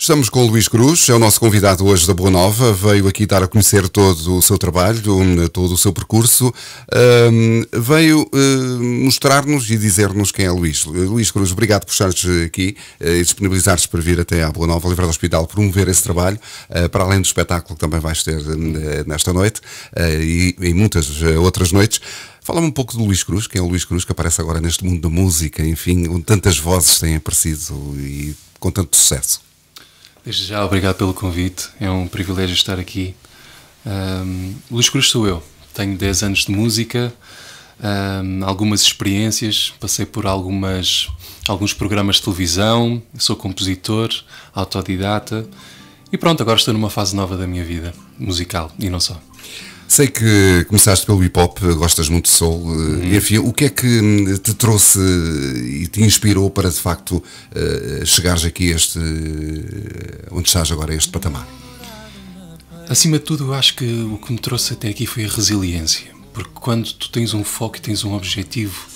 Estamos com o Luís Cruz, é o nosso convidado hoje da Boa Nova, veio aqui dar a conhecer todo o seu trabalho, todo o seu percurso, um, veio uh, mostrar-nos e dizer-nos quem é Luís. Luís Cruz, obrigado por estares aqui uh, e disponibilizares para vir até à Boa Nova, livrar do hospital, promover esse trabalho, uh, para além do espetáculo que também vais ter hum, nesta noite e, em muitas outras noites. Fala-me um pouco do Luís Cruz, quem é o Luís Cruz que aparece agora neste mundo da música, enfim, onde tantas vozes têm aparecido e com tanto sucesso. Desde já, obrigado pelo convite. É um privilégio estar aqui. Um, Luís Cruz sou eu. Tenho 10 anos de música, um, algumas experiências, passei por algumas, alguns programas de televisão, sou compositor, autodidata e pronto, agora estou numa fase nova da minha vida, musical e não só. Sei que começaste pelo hip hop, gostas muito de soul. Hum. Enfim, o que é que hum, te trouxe eh, e te inspirou para de facto eh, chegares aqui a este. onde estás agora, a este patamar? Acima de tudo, eu acho que o que me trouxe até aqui foi a resiliência. Porque quando tu tens um foco e tens um objetivo,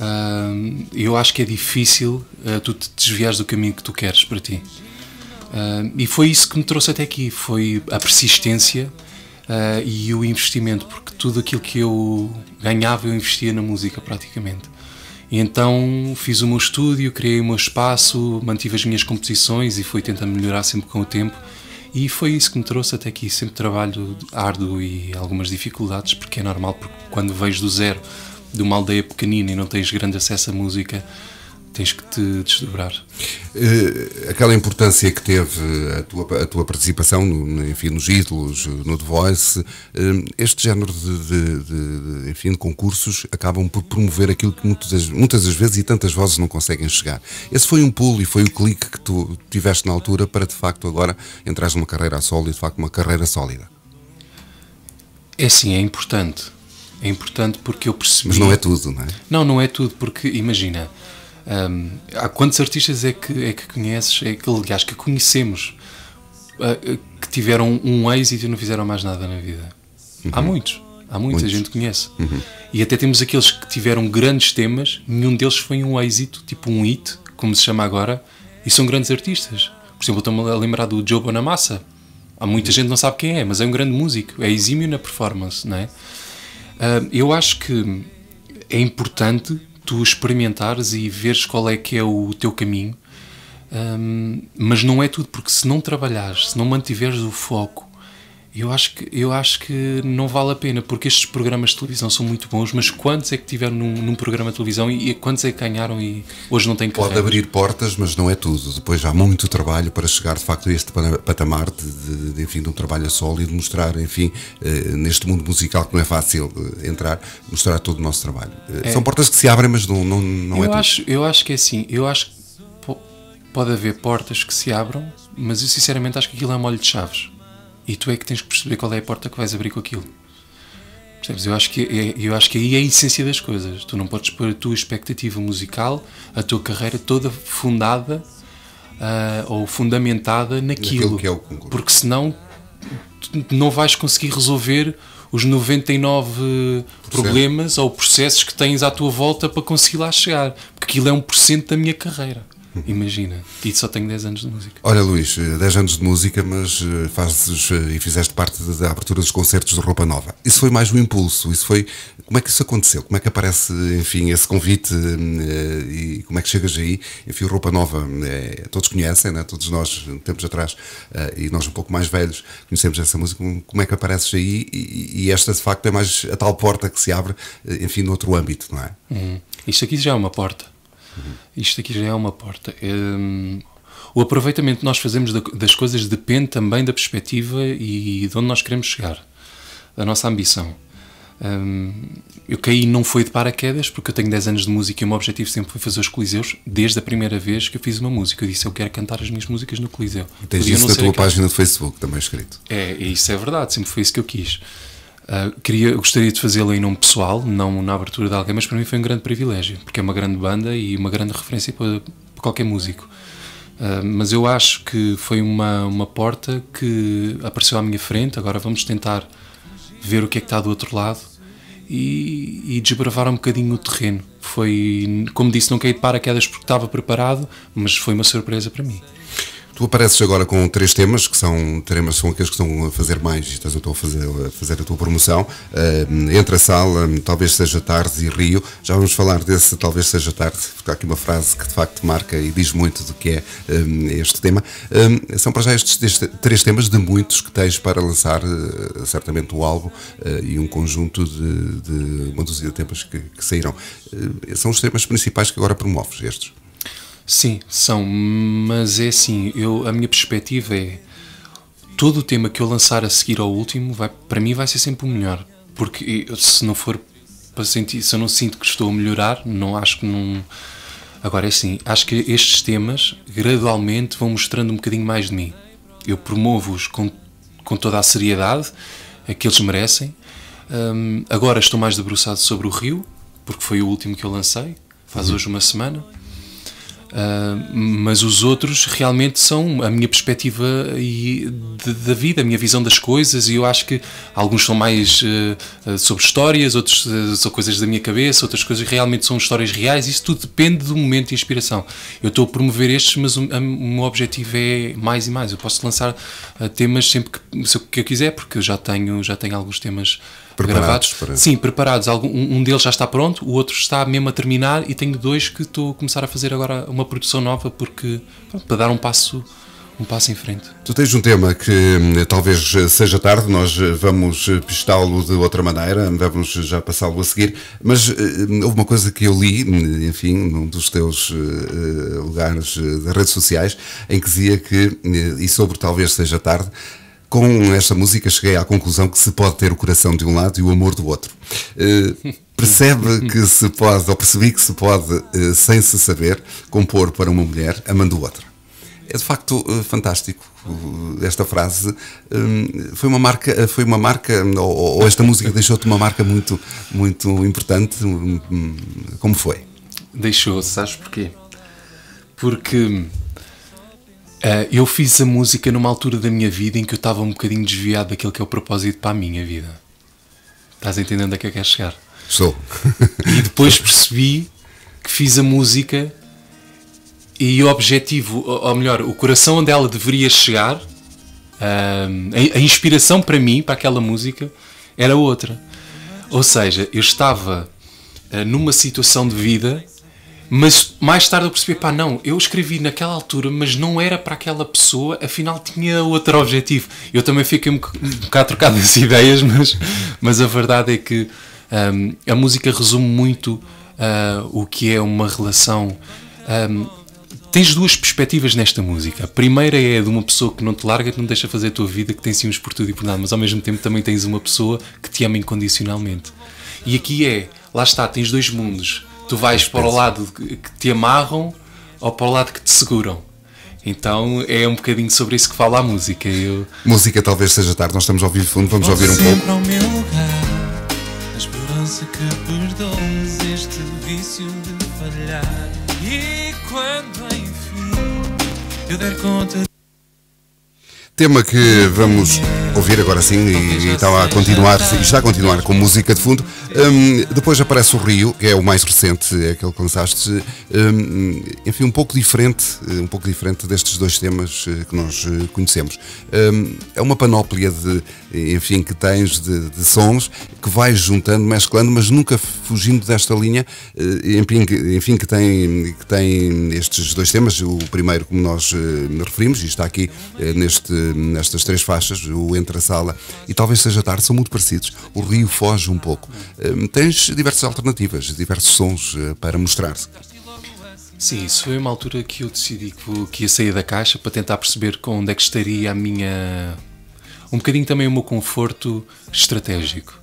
hum, eu acho que é difícil tu te desviares do caminho que tu queres para ti. Hum, e foi isso que me trouxe até aqui: foi a persistência uh, e o investimento, porque tudo aquilo que eu ganhava eu investia na música praticamente. E então fiz o meu estúdio, criei o meu espaço, mantive as minhas composições e fui tentando melhorar sempre com o tempo. E foi isso que me trouxe até aqui, sempre trabalho árduo e algumas dificuldades, porque é normal, porque quando vejo do zero, de uma aldeia pequenina e não tens grande acesso à música, tens que te desdobrar. Uh, aquela importância que teve a tua, a tua participação no, enfim, nos ídolos, no The Voice, uh, este género de, de, de, enfim, de concursos acabam por promover aquilo que muitas, muitas das vezes e tantas vozes não conseguem chegar. Esse foi um pulo e foi o clique que tu tiveste na altura para de facto agora entrar numa carreira a solo e de facto uma carreira sólida. É sim, é importante. É importante porque eu percebi. Mas não é tudo, não é? Não, não é tudo, porque imagina, um, há quantos artistas é que, é que conheces, é que, aliás, que conhecemos, uh, que tiveram um êxito e não fizeram mais nada na vida? Uhum. Há muitos. Há muita muitos. gente conhece. Uhum. E até temos aqueles que tiveram grandes temas, nenhum deles foi um êxito, tipo um hit, como se chama agora, e são grandes artistas. Por exemplo, estou-me a lembrar do Joe Bonamassa. Há muita uhum. gente não sabe quem é, mas é um grande músico, é exímio na performance, não é? Uh, eu acho que é importante tu experimentares e veres qual é que é o teu caminho. Um, mas não é tudo, porque se não trabalhares, se não mantiveres o foco eu acho, que, eu acho que não vale a pena, porque estes programas de televisão são muito bons, mas quantos é que tiveram num, num programa de televisão e, e, quantos é que ganharam e hoje não têm. carreira? Pode abrir portas, mas não é tudo. Depois há muito trabalho para chegar, de facto, a este patamar de, de, de enfim, de um trabalho a solo e de mostrar, enfim, eh, neste mundo musical que não é fácil eh, entrar, mostrar todo o nosso trabalho. Eh, é. São portas que se abrem, mas não, não, não eu é tudo. Acho, eu acho que é assim, eu acho que pode haver portas que se abram, mas eu sinceramente acho que aquilo é molho de chaves. E tu é que tens que perceber qual é a porta que vais abrir com aquilo. Percebes? Eu acho, que, é, é, eu acho que aí é a essência das coisas. Tu não podes pôr a tua expectativa musical, a tua carreira toda fundada uh, ou fundamentada naquilo. naquilo que é o concurso. Porque senão não vais conseguir resolver os 99 eh, Processo. problemas ou processos que tens à tua volta para conseguir lá chegar. Porque aquilo é um por cento da minha carreira. Imagina, e só tenho 10 anos de música. Olha, Luís, 10 eh, anos de música, mas eh, fazes eh, e fizeste parte da abertura dos concertos de Roupa Nova. Isso foi mais um impulso, isso foi. Como é que isso aconteceu? Como é que aparece, enfim, esse convite hum, e como é que chegas aí? Enfim, Roupa Nova, é, todos conhecem, né? todos nós, hum, tempos atrás, e nós um pouco mais velhos, conhecemos essa música. Como é que apareces aí? E, esta, de facto, é mais a tal porta que se abre, enfim, noutro âmbito, não é? Hum. Isto aqui já é uma porta. Isto aqui já é uma porta. Ehm, o aproveitamento que nós fazemos das coisas depende também da perspectiva e de onde nós queremos chegar, da nossa ambição. Um, ehm, eu caí não foi de paraquedas, porque eu tenho 10 anos de música e o meu objetivo sempre foi fazer os Coliseus, desde a primeira vez que eu fiz uma música. Eu disse, eu quero cantar as minhas músicas no Coliseu. Tens isso na tua aquela... página do Facebook também escrito. É, isso é verdade, sempre foi isso que eu quis. Uh, queria, gostaria de fazê-lo em nome pessoal, não na abertura de alguém, mas para mim foi um grande privilégio, porque é uma grande banda e uma grande referência para, para qualquer músico. Uh, mas eu acho que foi uma, uma porta que apareceu à minha frente, agora vamos tentar ver o que é que está do outro lado e, e desbravar um bocadinho o terreno. Foi, como disse, não caí de paraquedas porque estava preparado, mas foi uma surpresa para mim. Tu apareces agora com três temas, que são temas são aqueles que estão a fazer mais, estás a, fazer, a fazer a tua promoção. Uh, eh, entre a sala, talvez seja tarde e Rio. Já vamos falar desse talvez seja tarde, porque há aqui uma frase que de facto marca e diz muito do que é um, eh, este tema. Um, eh, são para já estes, estes, três temas de muitos que tens para lançar, uh, certamente o álbum uh, e um conjunto de, de uma dúzia de temas que, que saíram. são os temas principais que agora promoves, estes? Sim, são, mas é assim, eu, a minha perspectiva é todo o tema que eu lançar a seguir ao último, vai, para mim vai ser sempre o melhor, porque se não for para sentir, se eu não sinto que estou a melhorar, não acho que não Agora é assim, acho que estes temas gradualmente vão mostrando um bocadinho mais de mim. Eu promovo-os com, com toda a seriedade é que eles merecem. Um, agora estou mais debruçado sobre o Rio, porque foi o último que eu lancei, faz uhum. hoje uma semana. Uh, mas os outros realmente são a minha perspectiva e da vida, a minha visão das coisas, e eu acho que alguns são mais uh, sobre histórias, outros uh, são coisas da minha cabeça, outras coisas realmente são histórias reais. Isso tudo depende do momento de inspiração. Eu estou a promover estes, mas o, a, o meu objetivo é mais e mais. Eu posso lançar temas sempre que, se eu, que eu quiser, porque eu já tenho, já tenho alguns temas preparados gravados. Para... Sim, preparados. Algum, um deles já está pronto, o outro está mesmo a terminar e tenho dois que estou a começar a fazer agora uma produção nova porque pronto, para dar um passo um passo em frente. Tu tens um tema que hum, talvez seja tarde, nós vamos pistá-lo de outra maneira, vamos já passá-lo a seguir, mas hum, houve uma coisa que eu li, hum, enfim, num dos teus eh, eh, lugares eh, das redes sociais, em que dizia que, e sobre talvez seja tarde, com esta música cheguei à conclusão que se pode ter o coração de um lado e o amor do outro. Uh, percebe que se pode, ou percebi que se pode, uh, sem se saber, compor para uma mulher amando outra. É de facto uh, fantástico esta frase. Hum, foi uma marca, foi uma marca ou, ou esta música deixou-te uma marca muito, muito importante. Hum, hum, como foi? Deixou, sabes porquê? Porque Uh, eu fiz a música numa altura da minha vida em que eu estava um bocadinho desviado daquilo que é o propósito para a minha vida. Estás entendendo a que que é chegar? Sou. e depois percebi que fiz a música e o objetivo, ou melhor, o coração onde ela deveria chegar, uh, a, a inspiração para mim, para aquela música, era outra. Ou seja, eu estava uh, numa situação de vida mas mais tarde eu percebi, pá, não, eu escrevi naquela altura, mas não era para aquela pessoa, afinal tinha outro objetivo. Eu também fiquei um bocado trocado as ideias, mas, mas a verdade é que um, a música resume muito uh, o que é uma relação. Um, tens duas perspectivas nesta música. A primeira é de uma pessoa que não te larga, que não deixa fazer a tua vida, que tem ciúmes por tudo e por nada, mas ao mesmo tempo também tens uma pessoa que te ama incondicionalmente. E aqui é, lá está, tens dois mundos tu vais para o lado que te amarram ou para o lado que te seguram. Então é um bocadinho sobre isso que fala a música. Eu... Música talvez seja tarde, nós estamos ao vivo fundo, vamos ouvir um pouco. Ao meu lugar, a esperança que perdoes este vício de falhar. E quando enfim eu der conta. Tema que vamos ouvir agora sim e, e está a continuar, e está a continuar com música de fundo. Um, depois aparece o Rio, que é o mais recente, é aquele que lançaste. Um, enfim, um pouco diferente, um pouco diferente destes dois temas eh, que nós eh, conhecemos. Um, é uma panóplia de, enfim, que tens de, de, sons que vais juntando, mesclando, mas nunca fugindo desta linha, eh, enfim, que tem, que tem estes dois temas. O primeiro, como nós referimos, e está aqui neste, nestas três faixas, o Entre sala, e talvez seja tarde, são muito parecidos. O rio foge um pouco. Hum, tens diversas alternativas, diversos sons uh, para mostrar-se. Sim, isso foi uma altura que eu decidi que, que ia sair da caixa para tentar perceber onde é que estaria a minha. um bocadinho também o meu conforto estratégico.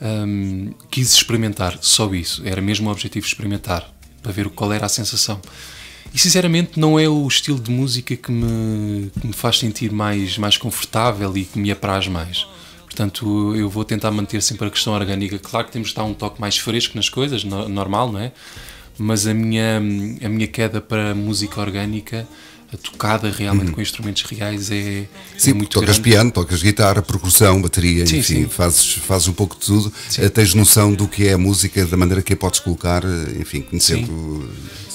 Um, quis experimentar só isso, era mesmo o objetivo experimentar, para ver qual era a sensação. E sinceramente não é o estilo de música que me, que me faz sentir mais, mais confortável e que me apraz mais. Portanto, eu vou tentar manter sempre a questão orgânica. Claro que temos de dar um toque mais fresco nas coisas, no, normal, não é? Mas a minha, a minha queda para música orgânica a tocada realmente uhum. com instrumentos reais é, é sim, é muito tocas grande. piano, tocas guitarra, percussão, bateria, sim, enfim, sim. Fazes, fazes um pouco de tudo. Sim. Tens noção do que é a música, da maneira que a podes colocar, enfim, conhecendo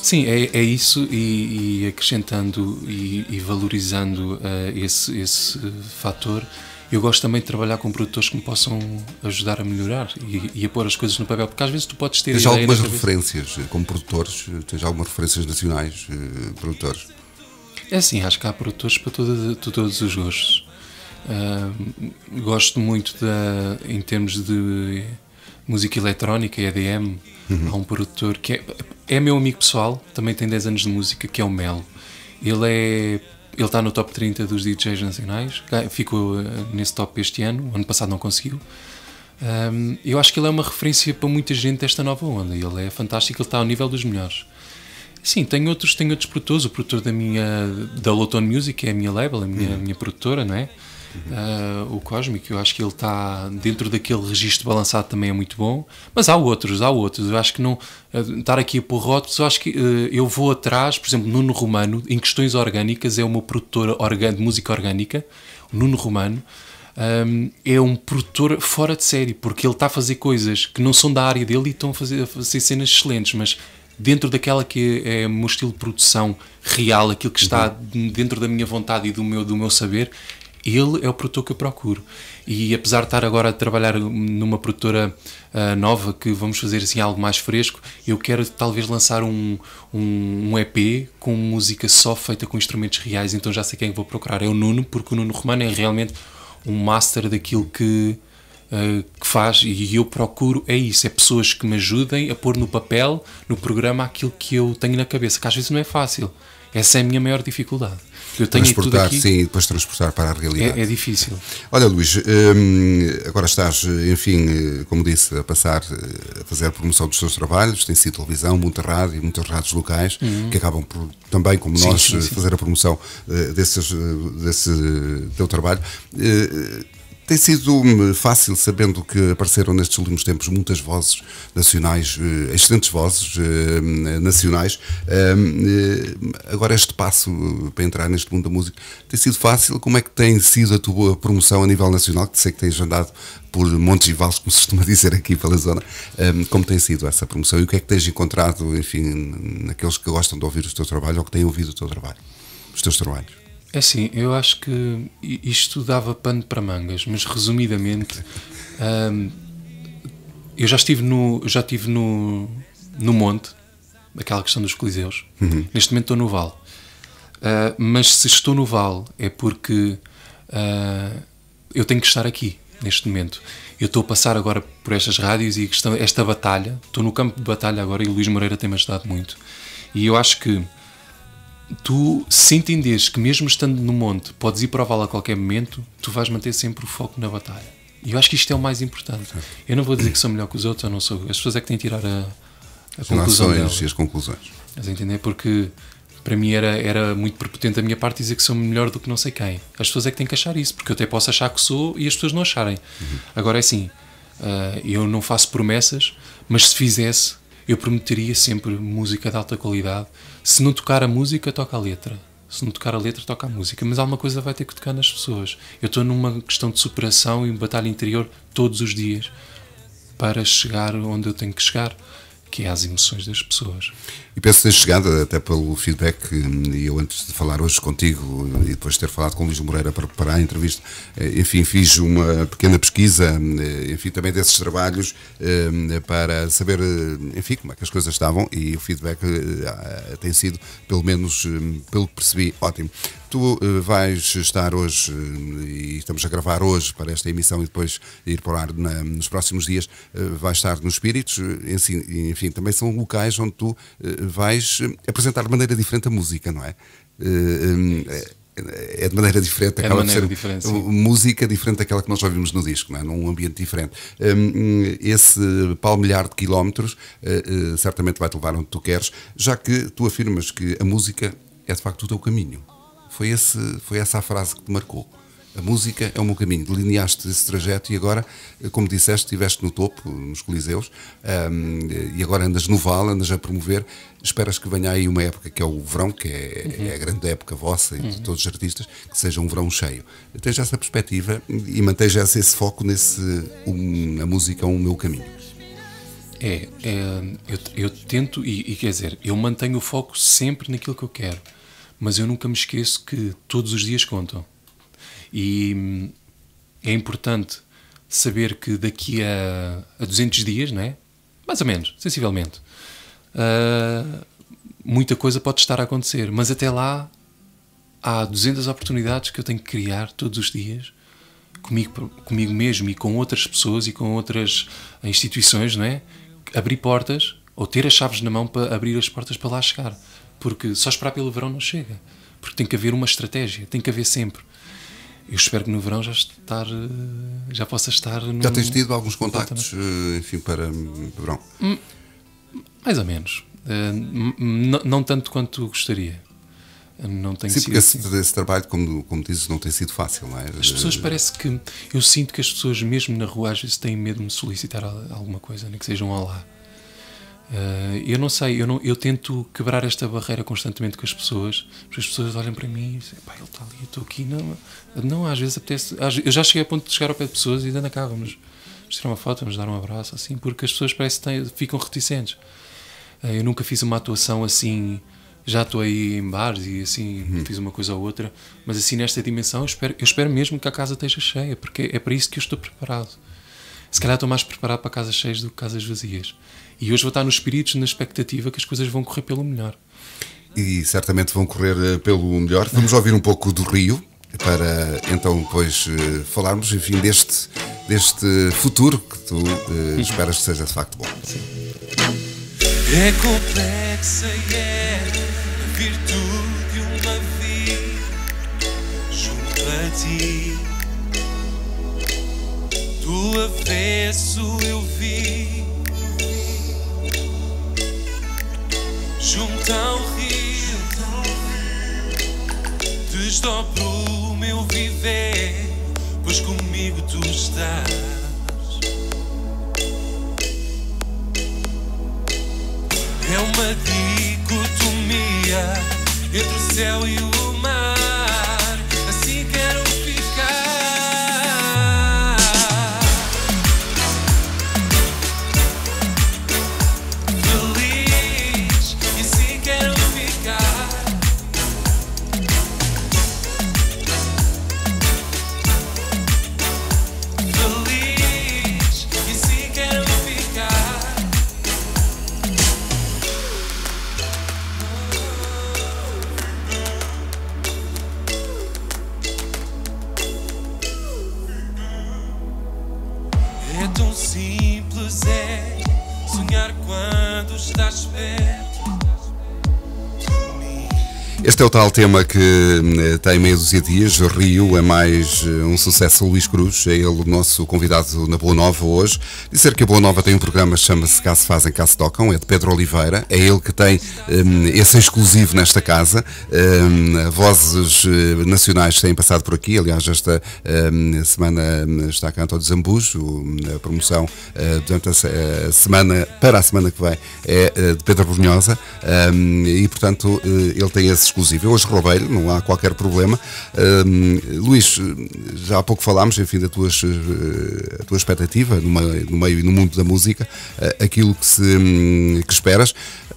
Sim, é, é isso, e, e acrescentando e, e valorizando uh, esse, esse fator, eu gosto também de trabalhar com produtores que me possam ajudar a melhorar e, e a pôr as coisas no papel, porque às vezes tu podes ter. Tens algumas referências eh, como produtores? Tens algumas referências nacionais, uh, produtores? É assim, acho que há produtores para toda, todos os gostos. Uh, gosto muito da, em termos de música eletrónica, EDM. Uhum. Há um produtor que é, é meu amigo pessoal, também tem 10 anos de música, que é o Melo. Ele é. Ele está no top 30 dos DJs nacionais, ah, ficou ah, nesse top este ano, o ano passado não conseguiu. Um, eu acho que ele é uma referência para muita gente desta nova onda, ele é fantástico, ele está ao nível dos melhores. Sim, tenho outros, tenho outros produtores, o produtor da minha da Loton Music, é a minha label, a minha, uhum. minha produtora, não é? Uh, o Cósmico, eu acho que ele está dentro daquele registro balançado também é muito bom, mas há outros, há outros. Eu acho que não uh, estar aqui a pôr rótulos, eu acho que uh, eu vou atrás, por exemplo, Nuno Romano, em questões orgânicas, é uma produtora de música orgânica, o Nuno Romano. Um, é um produtor fora de série, porque ele está a fazer coisas que não são da área dele e estão a fazer, a fazer cenas excelentes, mas dentro daquela que é o meu estilo de produção real, aquilo que está uhum. dentro da minha vontade e do meu, do meu saber, ele é o produtor que eu procuro. E apesar de estar agora a trabalhar numa produtora uh, nova, que vamos fazer assim algo mais fresco, eu quero talvez lançar um, um, um, EP com música só feita com instrumentos reais, então já sei quem é vou procurar. É o Nuno, porque o Nuno Romano é realmente um master daquilo que, uh, que faz e eu procuro é isso, é pessoas que me ajudem a pôr no papel, no programa, aquilo que eu tenho na cabeça, que às vezes não é fácil. Essa é a minha maior dificuldade. Eu tenho transportar, tudo aqui, sim, e depois transportar para a realidade. É, é difícil. Olha, Luís, hum, agora estás, enfim, como disse, a passar eh, a fazer a promoção dos teus trabalhos, tem sido televisão, muita rádio, muitas rádios locais, uhum. que acabam por, também, como sim, nós, sim, eh, sim. fazer a promoção uh, desses, desse teu trabalho. Uh, tem sido hum, fácil, sabendo que apareceram nestes últimos tempos muitas vozes nacionais, eh, excelentes vozes eh, nacionais. Hum, eh, agora, este passo para entrar neste mundo da música tem sido fácil? Como é que tem sido a tua promoção a nível nacional? Que sei que tens andado por montes e vales, como se costuma dizer aqui pela zona. Hum, como tem sido essa promoção e o que é que tens encontrado, enfim, naqueles que gostam de ouvir o teu trabalho ou que têm ouvido o teu trabalho, os teus trabalhos? É sim, eu acho que isto dava pano para mangas, mas resumidamente hum, eu já estive no já estive no no monte, aquela questão dos coliseus. Uhum. Neste momento estou no vale, uh, mas se estou no vale é porque uh, eu tenho que estar aqui neste momento. Eu estou a passar agora por estas rádios e questão, esta batalha, estou no campo de batalha agora e o Luís Moreira tem-me ajudado muito. E eu acho que tu, se entenderes que mesmo estando no monte podes ir para o vale a qualquer momento, tu vais manter sempre o foco na batalha. E eu acho que isto é o mais importante. Eu não vou dizer que sou melhor que os outros, eu não sou. As pessoas é que têm que tirar a, a as conclusão. Delas. e as conclusões. Mas entender? Porque para mim era, era muito prepotente a minha parte dizer que sou melhor do que não sei quem. As pessoas é que têm que achar isso, porque eu até posso achar que sou e as pessoas não acharem. Uhum. Agora é assim, ah, eu não faço promessas, mas se fizesse, eu prometeria sempre música de alta qualidade. Se não tocar a música, toca a letra. Se não tocar a letra, toca a música. Mas alguma coisa vai ter que tocar nas pessoas. Eu estou numa questão de superação e batalha interior todos os dias para chegar onde eu tenho que chegar que é às emoções das pessoas. E penso ter chegado, até pelo feedback, e eu antes de falar hoje contigo eh, e depois de ter falado com o Luís Moreira para preparar a entrevista, eh, enfim, fiz uma pequena pesquisa, eh, enfim, também desses trabalhos, para saber, enfim, como é que as coisas estavam e o feedback tem sido, pelo menos pelo que percebi, ótimo. Tu vais estar hoje, e estamos a gravar hoje para esta emissão e depois ir para o ar na, nos próximos dias, vais estar nos Espíritos, enfim, enfim, também são locais onde tu eh, vais eh, apresentar de maneira diferente a música, não é? Eh, é de maneira diferente, acaba é de, maneira de ser diferente, música diferente daquela que nós ouvimos no disco, não é? num ambiente diferente. Hum, esse palmilhar de quilómetros certamente vai-te levar onde tu queres, já que tu afirmas que a música é de facto o teu caminho. Foi, esse, foi essa a frase que te marcou. A música é o meu caminho. Delineaste esse trajeto e agora, como disseste, estiveste no topo, nos Coliseus, um, e agora andas no Val, andas a promover. Esperas que venha aí uma época que é o verão, que é, uhum. é a grande época vossa e uhum. de todos os artistas, que seja um verão cheio. Tens essa perspectiva e mantens esse foco nesse. Um, a música é meu caminho. É, é eu, eu, tento, e, e quer dizer, eu mantenho o foco sempre naquilo que eu quero, mas eu nunca me esqueço que todos os dias contam e hum, é importante saber que daqui a, a 200 dias, não é? mais ou menos, sensivelmente, uh, muita coisa pode estar a acontecer, mas até lá há 200 oportunidades que eu tenho que criar todos os dias comigo, comigo mesmo e com outras pessoas e com outras ah, instituições, não é? Abrir portas ou ter as chaves na mão para abrir as portas para lá chegar, porque só esperar pelo verão não chega, porque tem que haver uma estratégia, tem que haver sempre eu espero que no verão já estar eh, já possa estar num, já tens tido alguns contactos eh, enfim para verão hum, mais ou menos eh, não, não tanto quanto gostaria não tenho Sim, sido porque esse, assim. esse, trabalho, como, como dizes, não tem sido fácil, não é? As pessoas parece que. Eu sinto que as pessoas, mesmo na rua, às vezes têm medo de me solicitar alguma coisa, nem que sejam um olá. Uh, eu não sei, eu, não, eu tento quebrar esta barreira constantemente com as pessoas, porque as pessoas olham para mim e dizem, pá, ele está ali, eu estou aqui. Não, não, às vezes apetece. Às, eu já cheguei a ponto de chegar ao pé de pessoas e ainda cá, vamos, vamos tirar uma foto, vamos dar um abraço, assim, porque as pessoas parece que têm, ficam reticentes. Uh, eu nunca fiz uma atuação assim, já estou aí em bares e assim, uhum. fiz uma coisa ou outra, mas assim, nesta dimensão, eu espero, eu espero mesmo que a casa esteja cheia, porque é para isso que eu estou preparado. Se calhar estou mais preparado para casas cheias do que casas vazias. E hoje vou estar nos espíritos na expectativa que as coisas vão correr pelo melhor. E certamente vão correr eh, pelo melhor. Vamos ouvir um pouco do Rio para então depois eh, falarmos, enfim, deste, deste futuro que tu eh, esperas que seja de facto bom. É complexa e é a virtude de uma vida junto a ti. Do avesso eu vi tão rio. Desdobro o meu viver, pois comigo tu estás. É uma dicotomia entre o céu e o mar. Este é o tal tema que eh, tem meia dúzia de dias. Rio é mais eh, um sucesso. Luís Cruz é ele o nosso convidado na Boa Nova hoje. Dizer que a Boa Nova tem um programa que chama-se Cá se fazem, cá se tocam. É de Pedro Oliveira. É ele que tem um, eh, esse exclusivo nesta casa. Um, vozes nacionais têm passado por aqui. Aliás, esta um, semana está cá António Zambujo. A promoção uh, durante a, semana, para a semana que vem, é de Pedro Brunhosa. e, portanto, ele tem esses exclusiva. Eu hoje roubei-lhe, não há qualquer problema. Um, Luís, já há pouco falámos, enfim, da tua, eh, a tua expectativa no meio, no meio e no mundo da música, eh, aquilo que, se, hum, que esperas.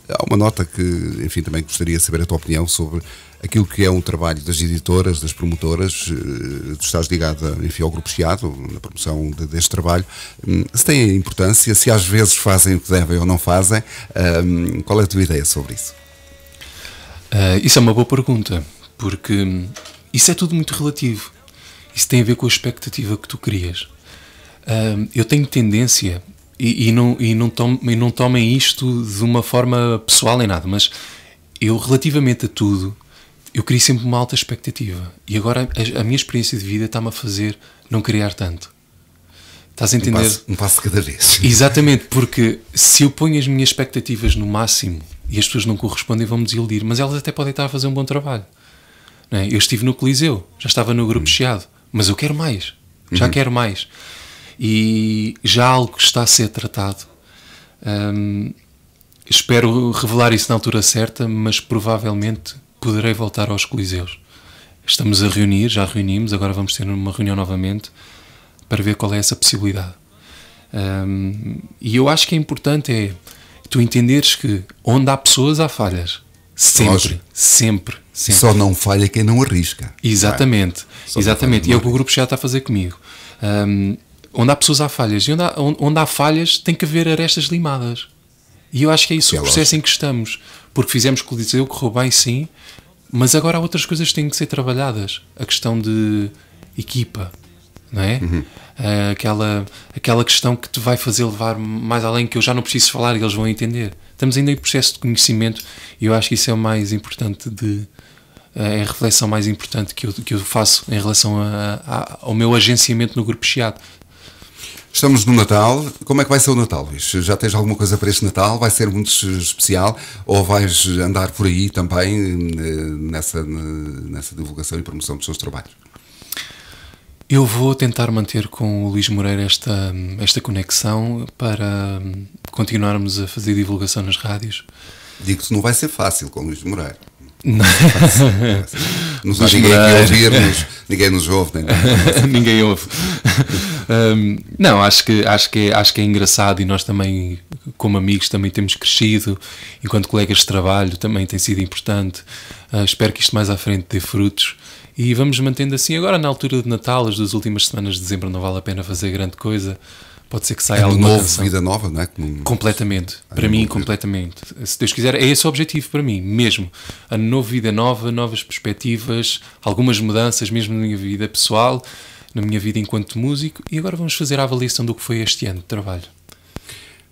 Há uma nota que, enfim, também gostaria de saber a tua opinião sobre aquilo que é um trabalho das editoras, das promotoras, eh, tu estás ligada enfim, ao grupo Chiado, na promoção de, deste trabalho, hum, se tem importância, se às vezes fazem o que devem ou não fazem, hum, qual é a tua ideia sobre isso? Uh, isso é uma boa pergunta, porque isso é tudo muito relativo. Isso tem a ver com a expectativa que tu crias. Uh, eu tenho tendência, e, e, não, e, não tome, e não tomem isto de uma forma pessoal em nada, mas eu, relativamente a tudo, eu crio sempre uma alta expectativa. E agora a, a minha experiência de vida está-me a fazer não criar tanto. Estás a entender? Um passo, um passo cada vez. Exatamente, porque se eu ponho as minhas expectativas no máximo e as pessoas não correspondem, vão-me desiludir, mas elas até podem estar a fazer um bom trabalho. É? Eu estive no Coliseu, já estava no grupo uhum. Chiado, mas eu quero mais, já uhum. quero mais. E já algo está a ser tratado. Hum, espero revelar isso na altura certa, mas provavelmente poderei voltar aos Coliseus. Estamos a reunir, já reunimos, agora vamos ter uma reunião novamente para ver qual é essa possibilidade. Um, e eu acho que é importante é tu entenderes que onde há pessoas há falhas. Sempre, sempre, sempre. Só não falha quem não arrisca. É? Exatamente, é? exatamente. E é o que o grupo já está a fazer comigo. Um, onde há pessoas há falhas. E onde há, onde há falhas tem que haver arestas limadas. E eu acho que é isso o é processo lógico. em que estamos. Porque fizemos com que eu correu bem, sim, mas agora há outras coisas que têm que ser trabalhadas. A questão de equipa, não é? Uhum. Eh, aquela, aquela questão que te vai fazer levar mais além, que eu já não preciso falar e eles vão entender. Estamos ainda em processo de conhecimento e eu acho que isso é o mais importante de. Eh, é a reflexão mais importante que eu, que eu faço em relação a, a, ao meu agenciamento no grupo Chiado. Estamos no Natal. Como é que vai ser o Natal, Luís? Já tens alguma coisa para este Natal? Vai ser muito especial? Ou vais andar por aí também eh, nessa, nessa divulgação e promoção dos teus trabalhos? Eu vou tentar manter com o Luís Moreira esta, esta conexão para hum, continuarmos a fazer divulgação nas rádios. digo que não vai ser fácil com o Luís Moreira. Não. Nos ninguém ouvir-nos, ninguém nos ouve. Nem. ninguém ouve. Um, não, acho que, acho, que é, acho que é engraçado e nós também, como amigos, também temos crescido. Enquanto colegas de trabalho, também tem sido importante. Uh, espero que isto mais à frente dê frutos e vamos mantendo assim. Agora, na altura de Natal, as duas últimas semanas de dezembro, não vale a pena fazer grande coisa. Pode ser que saia é alguma novo, canção. vida nova, não é? Como... Completamente. É para mim, completamente. Se Deus quiser, é esse o objetivo para mim, mesmo. A nova vida nova, novas perspectivas, algumas mudanças mesmo na minha vida pessoal, na minha vida enquanto músico. E agora vamos fazer a avaliação do que foi este ano de trabalho.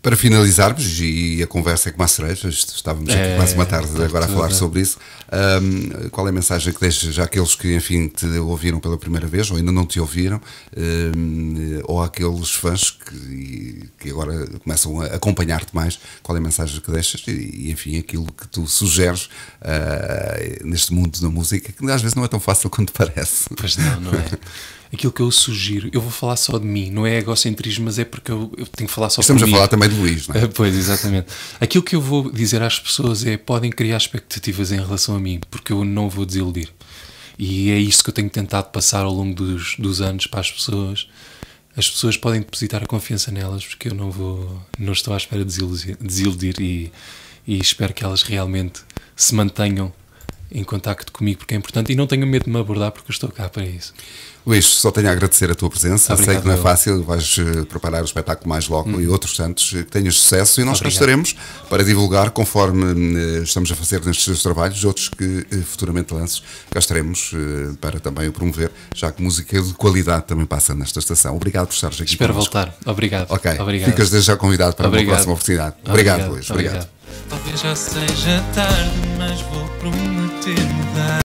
Para finalizarmos, e a conversa é com a cereja, estávamos aqui é, quase uma tarde agora a falar sobre isso, um, qual é a mensagem que deixas àqueles que, enfim, te ouviram pela primeira vez ou ainda não te ouviram, um, ou àqueles fãs que, que agora começam a acompanhar-te mais, qual é a mensagem que deixas e, enfim, aquilo que tu sugeres uh, neste mundo da música, que às vezes não é tão fácil quanto parece. Pois não, não é? aquilo que eu sugiro, eu vou falar só de mim, não é egocentrismo, mas é porque eu, eu tenho que falar só Estamos a falar também de Luís, não é? Pois, exatamente. Aquilo que eu vou dizer às pessoas é podem criar expectativas em relação a mim, porque eu não vou desiludir. E é isso que eu tenho tentado passar ao longo dos, dos anos para as pessoas. As pessoas podem depositar a confiança nelas, porque eu não vou, não estou à espera de desiludir, desiludir e, e espero que elas realmente se mantenham em contacto comigo, porque é importante e não tenho medo de me abordar, porque estou cá para isso. Luís, só tenho a agradecer a tua presença. Obrigado, Sei que não é fácil, vais eh, preparar o espetáculo mais logo hum. e outros tantos. Eh, que tenhas sucesso e nós cá estaremos para divulgar, conforme eh, estamos a fazer nestes teus trabalhos, outros que futuramente lances. gastaremos para também o promover, já que música de qualidade também passa nesta estação. Obrigado por estares aqui. Espero voltar. Obrigado. Ok. Obrigado. Ficas desde já convidado para Obrigado. uma próxima oportunidade. Obrigado, Obrigado Luís. Obrigado. Obrigado. Talvez já seja tarde, mas vou promover. In that